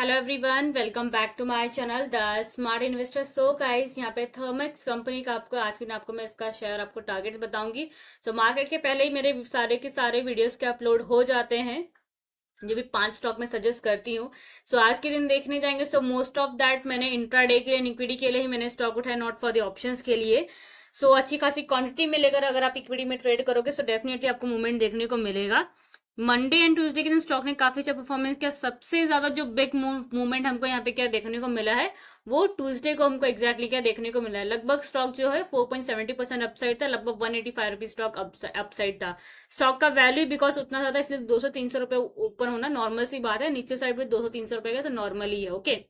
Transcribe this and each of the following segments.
hello everyone welcome back to my channel the smart investor so guys यहाँ पे Thermax company का आपको आज के दिन आपको मैं इसका शेयर आपको टारगेट बताऊंगी सो so, मार्केट के पहले ही मेरे सारे के सारे वीडियोस के अपलोड हो जाते हैं जो भी पांच स्टॉक में सजेस्ट करती हूँ सो so, आज के दिन देखने जाएंगे सो मोस्ट ऑफ दैट मैंने इंट्रा के लिए इक्विटी के लिए ही मैंने स्टॉक उठाया नॉट फॉर द ऑप्शन के लिए सो so, अच्छी खासी क्वांटिटी में लेकर अगर आप इक्विटी में ट्रेड करोगे सो so डेफिनेटली आपको मूवमेंट देखने को मिलेगा मंडे एंड ट्यूसडे के दिन स्टॉक ने काफी अच्छा परफॉर्मेंस किया सबसे ज्यादा जो बिग मूवमेंट हमको यहाँ पे क्या देखने को मिला है वो ट्यूसडे को हमको exactly क्या देखने को मिला है लगभग स्टॉक जो है 4.70 परसेंट अपसाइड था लगभग 185 eighty five rupees stock upside था स्टॉक का वैल्यू बिकॉज उतना ज्यादा इसलिए तीन सौ रुपए ऊपर होना नॉर्मल सी बात है नीचे साइड पे तीन सौ रुपए का तो नॉर्मल ही है ओके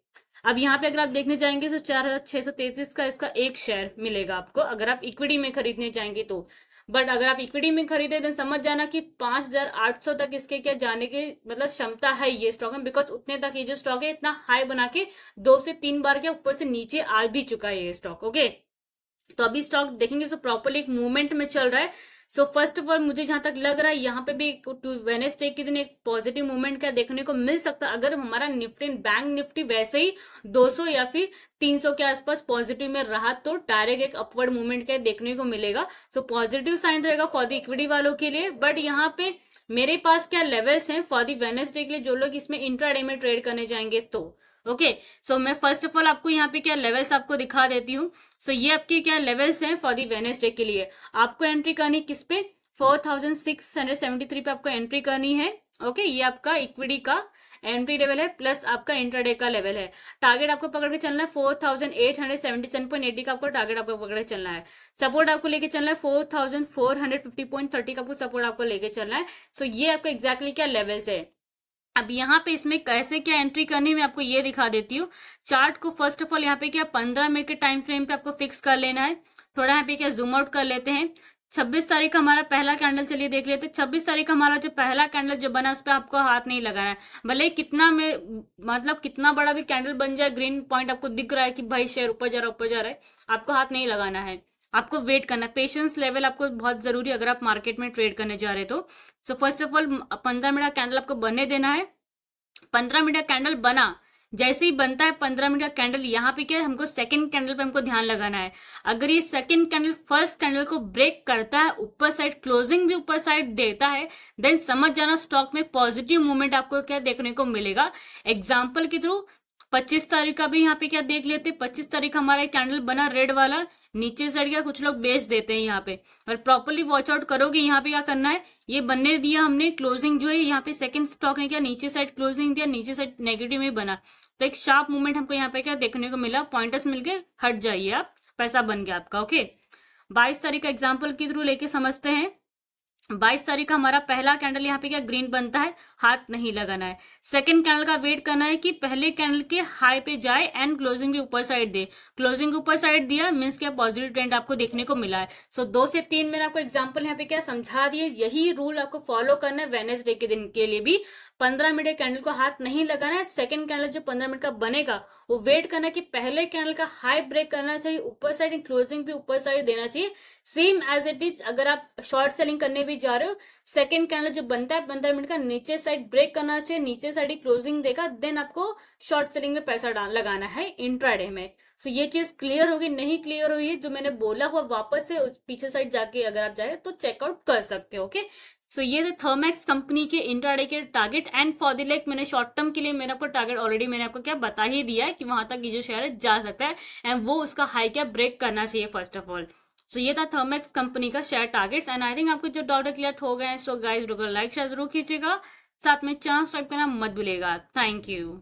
अब यहाँ पे अगर आप देखने जाएंगे तो चार हजार छह सौ तैतीस का इसका एक शेयर मिलेगा आपको अगर आप इक्विटी में खरीदने जाएंगे तो बट अगर आप इक्विटी में खरीदे देन समझ जाना कि 5,800 तक इसके क्या जाने की मतलब क्षमता है ये स्टॉक में बिकॉज उतने तक ये जो स्टॉक है इतना हाई बना के दो से तीन बार के ऊपर से नीचे आ भी चुका है ये स्टॉक ओके तो अभी स्टॉक देखेंगे सो प्रॉपरली एक मूवमेंट में चल रहा है सो फर्स्ट ऑफ ऑल मुझे जहां तक लग रहा है यहाँ पे भी वेनेसडे के दिन एक पॉजिटिव मूवमेंट क्या देखने को मिल सकता है अगर हमारा निफ्टी बैंक निफ्टी वैसे ही 200 या फिर 300 के आसपास पॉजिटिव में रहा तो डायरेक्ट एक अपवर्ड मूवमेंट क्या देखने को मिलेगा सो पॉजिटिव साइन रहेगा फॉर द इक्विटी वालों के लिए बट यहाँ पे मेरे पास क्या लेवल्स हैं फॉर दी वेनेसडे के लिए जो लोग इसमें इंट्राडे में ट्रेड करने जाएंगे तो ओके सो मैं फर्स्ट ऑफ ऑल आपको यहाँ पे क्या लेवल्स आपको दिखा देती हूँ सो so ये आपके क्या लेवल्स हैं फॉर दी वेनेसडे के लिए आपको एंट्री करनी किस पे फोर पे आपको एंट्री करनी है ओके okay, ये आपका इक्विटी का एंट्री लेवल है प्लस आपका इंटरडे का लेवल है टारगेट आपको पकड़ के चलना है four thousand eight hundred seventy seven point eighty का आपको टारगेट आपको पकड़ के चलना है सपोर्ट आपको लेके चलना है four thousand four hundred fifty point thirty का आपको सपोर्ट आपको लेके चलना है सो so, ये आपका एक्जैक्टली क्या लेवल्स है अब यहाँ पे इसमें कैसे क्या एंट्री करनी है मैं आपको ये दिखा देती हूँ चार्ट को फर्स्ट ऑफ ऑल यहाँ पे क्या पंद्रह मिनट के टाइम फ्रेम पे आपको फिक्स कर लेना है थोड़ा यहाँ पे क्या जूम आउट कर लेते हैं छब्बीस तारीख का हमारा पहला कैंडल चलिए देख लेते हैं छब्बीस तारीख का हमारा जो पहला कैंडल जो बना उस पर आपको हाथ नहीं लगाना है भले कितना में मतलब कितना बड़ा भी कैंडल बन जाए ग्रीन पॉइंट आपको दिख रहा है कि भाई शेयर ऊपर जा रहा है ऊपर जा रहा है आपको हाथ नहीं लगाना है आपको वेट करना पेशेंस लेवल आपको बहुत जरूरी अगर आप मार्केट में ट्रेड करने जा रहे तो सो फर्स्ट ऑफ ऑल पंद्रह मिनट का कैंडल आपको बने देना है पंद्रह मिनट का कैंडल बना जैसे ही बनता है पंद्रह मिनट का कैंडल यहाँ पे क्या हमको सेकंड कैंडल पे हमको ध्यान लगाना है अगर ये सेकंड कैंडल फर्स्ट कैंडल को ब्रेक करता है ऊपर साइड क्लोजिंग भी ऊपर साइड देता है देन समझ जाना स्टॉक में पॉजिटिव मूवमेंट आपको क्या देखने को मिलेगा एग्जाम्पल के थ्रू पच्चीस तारीख का भी यहाँ पे क्या देख लेते पच्चीस तारीख हमारा एक कैंडल बना रेड वाला नीचे चढ़ गया कुछ लोग बेच देते हैं यहाँ पे और प्रॉपरली वॉच आउट करोगे यहाँ पे क्या करना है ये बनने दिया हमने क्लोजिंग जो है यहाँ पे सेकंड स्टॉक ने क्या नीचे साइड क्लोजिंग दिया नीचे साइड नेगेटिव में बना तो एक शार्प मूवमेंट हमको यहाँ पे क्या देखने को मिला पॉइंटर्स मिलके हट जाइए आप पैसा बन गया आपका ओके बाईस तारीख का एग्जाम्पल के थ्रू लेके समझते हैं बाईस तारीख का हमारा पहला कैंडल यहाँ पे क्या ग्रीन बनता है हाथ नहीं लगाना है सेकंड कैंडल का वेट करना है कि पहले कैंडल के हाई पे जाए एंड क्लोजिंग भी ऊपर साइड दे क्लोजिंग ऊपर साइड दिया मीन्स क्या पॉजिटिव ट्रेंड आपको देखने को मिला है सो so, दो से तीन मैंने आपको एग्जाम्पल यहाँ पे क्या समझा दिए यही रूल आपको फॉलो करना है वेनेसडे के दिन के लिए भी पंद्रह मिनट कैंडल को हाथ नहीं लगाना है सेकंड कैंडल जो पंद्रह मिनट का बनेगा वो वेट करना है कि पहले कैंडल का हाई ब्रेक करना चाहिए ऊपर साइड क्लोजिंग भी ऊपर साइड देना चाहिए सेम एज इट इज अगर आप शॉर्ट सेलिंग करने भी जा रहे हो सेकंड कैंडल जो बनता है पंद्रह मिनट का नीचे साइड ब्रेक करना चाहिए नीचे साइड ही क्लोजिंग देगा देन आपको शॉर्ट सेलिंग में पैसा लगाना है इंट्राडे में सो so, ये चीज क्लियर होगी नहीं क्लियर हुई जो मैंने बोला हुआ वापस से पीछे साइड जाके अगर आप जाए तो चेकआउट कर सकते हो ओके सो so, ये थे थर्मैक्स कंपनी के इंट्राडे के target and for the like मैंने शॉर्ट टर्म के लिए मेरे आपको टारगेट ऑलरेडी मैंने आपको क्या बता ही दिया है कि वहां तक ये जो शेयर जा सकता है एंड वो उसका हाई क्या ब्रेक करना चाहिए first of all so so, ये था थर्मेक्स कंपनी का share targets and I think आपको जो डाउट क्लियर हो गए सो गाइज लाइक शेयर जरूर कीजिएगा साथ में चांस टाइप करना मत भूलेगा थैंक यू